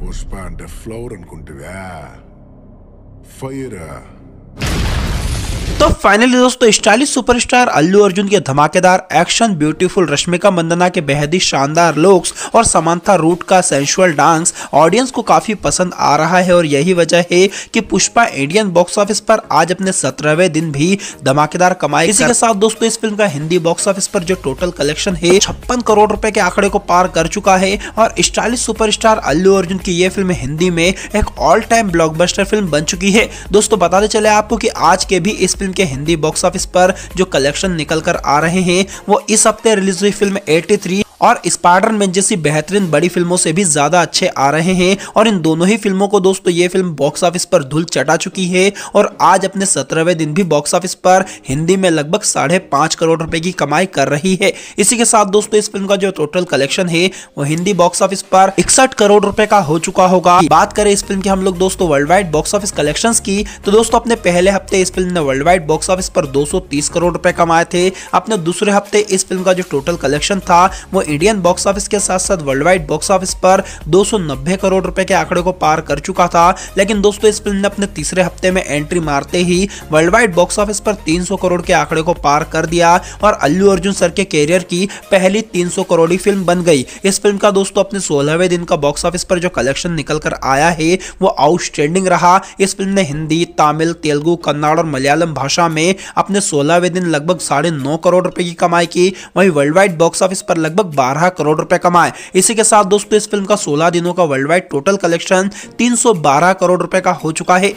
we Puspa and the flower and Kuntivea ah, Fire. तो finally दोस्तों stylish superstar Allu Arjun के धमाकेदार एक्शन ब्यूटीफुल रश्मिका मंदना के बेहद ही शानदार लुक्स और समानता रूट का सेंशुअल डांस ऑडियंस को काफी पसंद आ रहा है और यही वजह है कि पुष्पा इंडियन बॉक्स ऑफिस पर आज अपने सत्रहवें दिन भी धमाकेदार कमाई इसी के साथ दोस्तों इस फिल्म का हिंदी बॉक्स ऑफिस पर जो टोटल कलेक्शन है छप्पन करोड़ रुपए के आंकड़े को पार कर चुका है और स्टाइलिश सुपर अल्लू अर्जुन की ये फिल्म हिंदी में एक ऑल टाइम ब्लॉक फिल्म बन चुकी है दोस्तों बताते चले आपको की आज के भी इस फिल्म के हिंदी बॉक्स ऑफिस पर जो कलेक्शन निकल कर आ रहे हैं वो इस हफ्ते रिलीज हुई फिल्म 83 और स्पार्डरमैन जैसी बेहतरीन बड़ी फिल्मों से भी ज़्यादा अच्छे आ रहे हैं और इन दोनों ही फिल्मों को दोस्तों ये फिल्म बॉक्स ऑफिस पर धूल चटा चुकी है और आज अपने सत्रहवें दिन भी बॉक्स ऑफिस पर हिंदी में लगभग साढ़े पांच करोड़ रुपए की कमाई कर रही है इसी के साथ दोस्तों इस फिल्म का जो टोटल कलेक्शन है वो हिंदी बॉक्स ऑफिस पर इकसठ करोड़ रुपए का हो चुका होगा बात करें इस फिल्म की हम लोग दोस्तों world wide box office collection की तो दोस्तों अपने पहले हफ्ते इस फिल्म ने वर्ल्ड वाइड बॉक्स ऑफिस पर दो करोड़ रुपए कमाए थे अपने दूसरे हफ्ते इस फिल्म का जो टोटल कलेक्शन था वो इंडियन बॉक्स ऑफिस के साथ साथ वर्ल्ड वाइड बॉक्स ऑफिस पर 290 करोड़ रुपए के आंकड़े को पार कर चुका था लेकिन दोस्तों इस फिल्म ने अपने तीसरे हफ्ते में एंट्री मारते ही वर्ल्ड वाइड बॉक्स ऑफिस पर 300 करोड़ के आंकड़े को पार कर दिया और अल्लू अर्जुन सर के कैरियर की पहली 300 करोड़ी फिल्म बन गई इस फिल्म का दोस्तों अपने सोलहवें दिन का बॉक्स ऑफिस पर जो कलेक्शन निकल कर आया है वो आउटस्टैंडिंग रहा इस फिल्म ने हिंदी तमिल तेलुगु कन्नड़ और मलयालम भाषा में अपने सोलहवें दिन लगभग साढ़े करोड़ रुपए की कमाई की वहीं वर्ल्ड वाइड बॉक्स ऑफिस पर लगभग बारह करोड़ रुपए कमाए इसी के साथ दोस्तों इस फिल्म का सोलह दिनों का वर्ल्ड वाइड टोटल कलेक्शन तीन करोड़ रुपए का हो चुका है